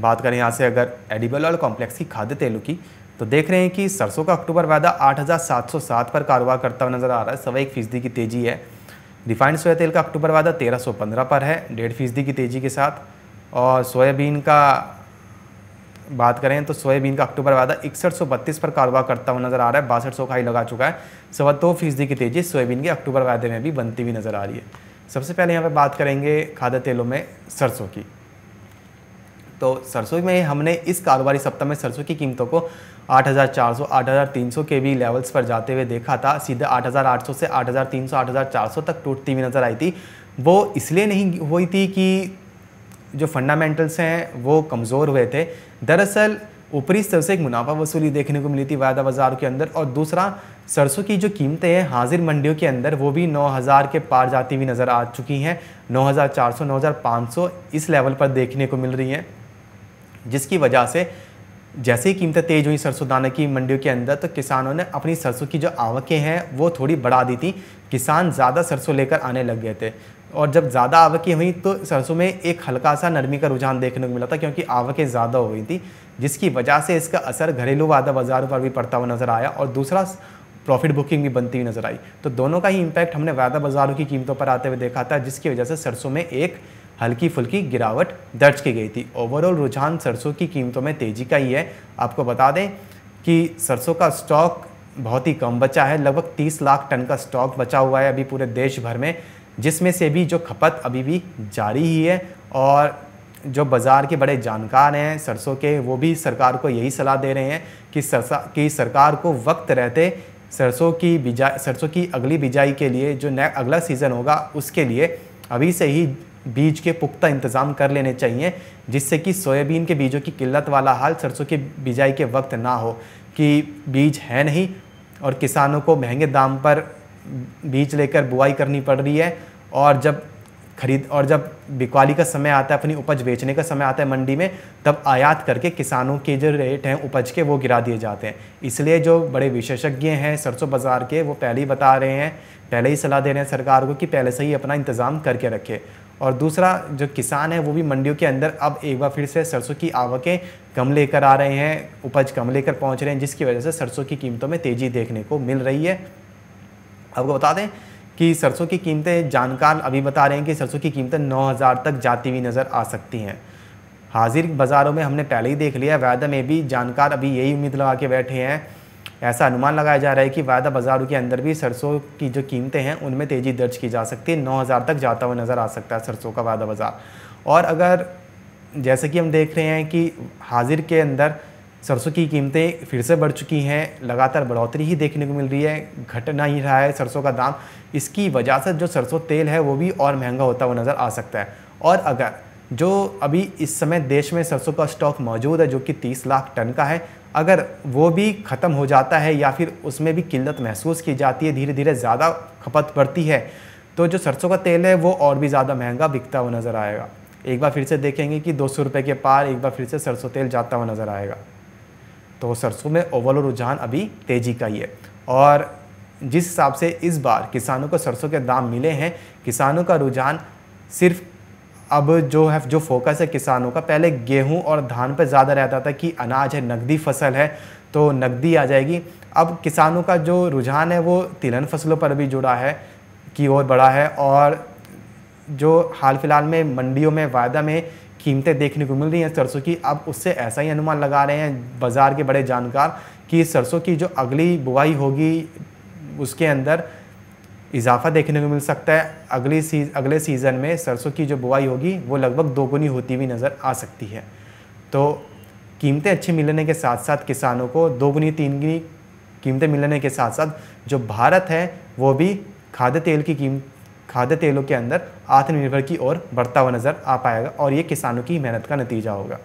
बात करें यहाँ से अगर एडिबल और कॉम्प्लेक्स की खाद्य तेलों की तो देख रहे हैं कि सरसों का अक्टूबर वायदा 8,707 पर कारोबार करता हुआ नजर आ रहा है सवा एक फीसदी की तेजी है रिफाइंड सोया तेल का अक्टूबर वायदा 1315 पर है डेढ़ फीसदी की तेजी के साथ और सोयाबीन का बात करें तो सोयाबीन का अक्टूबर वायदा इकसठ पर कारोबार करता हुआ नजर आ रहा है बासठ सौ ही लगा चुका है सवा दो फीसदी की तेजी सोयाबीन के अक्टूबर वायदे में भी बनती हुई नजर आ रही है सबसे पहले यहाँ पर बात करेंगे खाद्य तेलों में सरसों की तो सरसों में हमने इस कारोबारी सप्ताह में सरसों की कीमतों को 8,400, 8,300 के भी लेवल्स पर जाते हुए देखा था सीधे 8,800 से 8,300, 8,400 तक टूटती हुई नज़र आई थी वो इसलिए नहीं हुई थी कि जो फंडामेंटल्स हैं वो कमज़ोर हुए थे दरअसल ऊपरी स्तर से एक मुनाफा वसूली देखने को मिली थी वायदा बाज़ार के अंदर और दूसरा सरसों की जो कीमतें हैं हाजिर मंडियों के अंदर वो भी 9000 के पार जाती हुई नज़र आ चुकी हैं 9400, 9500 इस लेवल पर देखने को मिल रही हैं जिसकी वजह से जैसे ही कीमतें तेज़ हुई सरसों दाने की मंडियों के अंदर तो किसानों ने अपनी सरसों की जो आवकें हैं वो थोड़ी बढ़ा दी थी किसान ज़्यादा सरसों लेकर आने लग गए थे और जब ज़्यादा आवकें हुई तो सरसों में एक हल्का सा नरमी का रुझान देखने को मिला था क्योंकि आवकें ज़्यादा हो गई थी जिसकी वजह से इसका असर घरेलू वादा बाज़ारों पर भी पड़ता हुआ नज़र आया और दूसरा प्रॉफिट बुकिंग भी बनती हुई नज़र आई तो दोनों का ही इम्पैक्ट हमने वादा बाज़ारों की कीमतों पर आते हुए देखा था जिसकी वजह से सरसों में एक हल्की फुल्की गिरावट दर्ज की गई थी ओवरऑल रुझान सरसों की कीमतों में तेज़ी का ही है आपको बता दें कि सरसों का स्टॉक बहुत ही कम बचा है लगभग 30 लाख टन का स्टॉक बचा हुआ है अभी पूरे देश भर में जिसमें से भी जो खपत अभी भी जारी ही है और जो बाज़ार के बड़े जानकार हैं सरसों के वो भी सरकार को यही सलाह दे रहे हैं कि सरसा कि सरकार को वक्त रहते सरसों की बिजाई सरसों की अगली बिजाई के लिए जो नया अगला सीज़न होगा उसके लिए अभी से ही बीज के पुख्ता इंतज़ाम कर लेने चाहिए जिससे कि सोयाबीन के बीजों की किल्लत वाला हाल सरसों की बिजाई के वक्त ना हो कि बीज है नहीं और किसानों को महंगे दाम पर बीज लेकर बुआई करनी पड़ रही है और जब खरीद और जब बिकवाली का समय आता है अपनी उपज बेचने का समय आता है मंडी में तब आयात करके किसानों के जो रेट हैं उपज के वो गिरा दिए जाते हैं इसलिए जो बड़े विशेषज्ञ हैं सरसों बाज़ार के वो पहले ही बता रहे हैं पहले ही सलाह दे रहे हैं सरकार को कि पहले से ही अपना इंतज़ाम करके रखे और दूसरा जो किसान है वो भी मंडियों के अंदर अब एक बार फिर से सरसों की आवकें कम लेकर आ रहे हैं उपज कम लेकर पहुंच रहे हैं जिसकी वजह से सरसों की कीमतों में तेज़ी देखने को मिल रही है आपको बता दें कि सरसों की कीमतें जानकार अभी बता रहे हैं कि सरसों की कीमतें नौ तक जाती हुई नज़र आ सकती हैं हाजिर बाज़ारों में हमने पहले ही देख लिया वायदा में भी जानकार अभी यही उम्मीद लगा के बैठे हैं ऐसा अनुमान लगाया जा रहा है कि वायदा बाज़ारों के अंदर भी सरसों की जो कीमतें हैं उनमें तेज़ी दर्ज की जा सकती है नौ तक जाता हुआ नज़र आ सकता है सरसों का वायदा बाज़ार और अगर जैसे कि हम देख रहे हैं कि हाजिर के अंदर सरसों की कीमतें फिर से बढ़ चुकी हैं लगातार बढ़ोतरी ही देखने को मिल रही है घटना ही रहा है सरसों का दाम इसकी वजह से जो सरसों तेल है वो भी और महंगा होता हुआ नज़र आ सकता है और अगर जो अभी इस समय देश में सरसों का स्टॉक मौजूद है जो कि 30 लाख टन का है अगर वो भी ख़त्म हो जाता है या फिर उसमें भी किल्लत महसूस की जाती है धीरे धीरे ज़्यादा खपत बढ़ती है तो जो सरसों का तेल है वो और भी ज़्यादा महंगा बिकता हुआ नज़र आएगा एक बार फिर से देखेंगे कि दो सौ के पार एक बार फिर से सरसों तेल जाता हुआ नज़र आएगा तो सरसों में ओवरऑल रुझान अभी तेज़ी का ही है और जिस हिसाब से इस बार किसानों को सरसों के दाम मिले हैं किसानों का रुझान सिर्फ अब जो है जो फोकस है किसानों का पहले गेहूं और धान पर ज़्यादा रहता था कि अनाज है नकदी फसल है तो नकदी आ जाएगी अब किसानों का जो रुझान है वो तिलहन फसलों पर भी जुड़ा है की ओर बढ़ा है और जो हाल फिलहाल में मंडियों में वायदा में कीमतें देखने को मिल रही हैं सरसों की अब उससे ऐसा ही अनुमान लगा रहे हैं बाज़ार के बड़े जानकार कि सरसों की जो अगली बुआई होगी उसके अंदर इजाफा देखने को मिल सकता है अगली सीज अगले सीज़न में सरसों की जो बुआई होगी वो लगभग दोगुनी होती हुई नज़र आ सकती है तो कीमतें अच्छी मिलने के साथ साथ किसानों को दोगुनी तीन गुनी कीमतें मिलने के साथ साथ जो भारत है वो भी खाद्य तेल की कीम खाद्य तेलों के अंदर आत्मनिर्भर की ओर बढ़ता हुआ नज़र आ पाएगा और ये किसानों की मेहनत का नतीजा होगा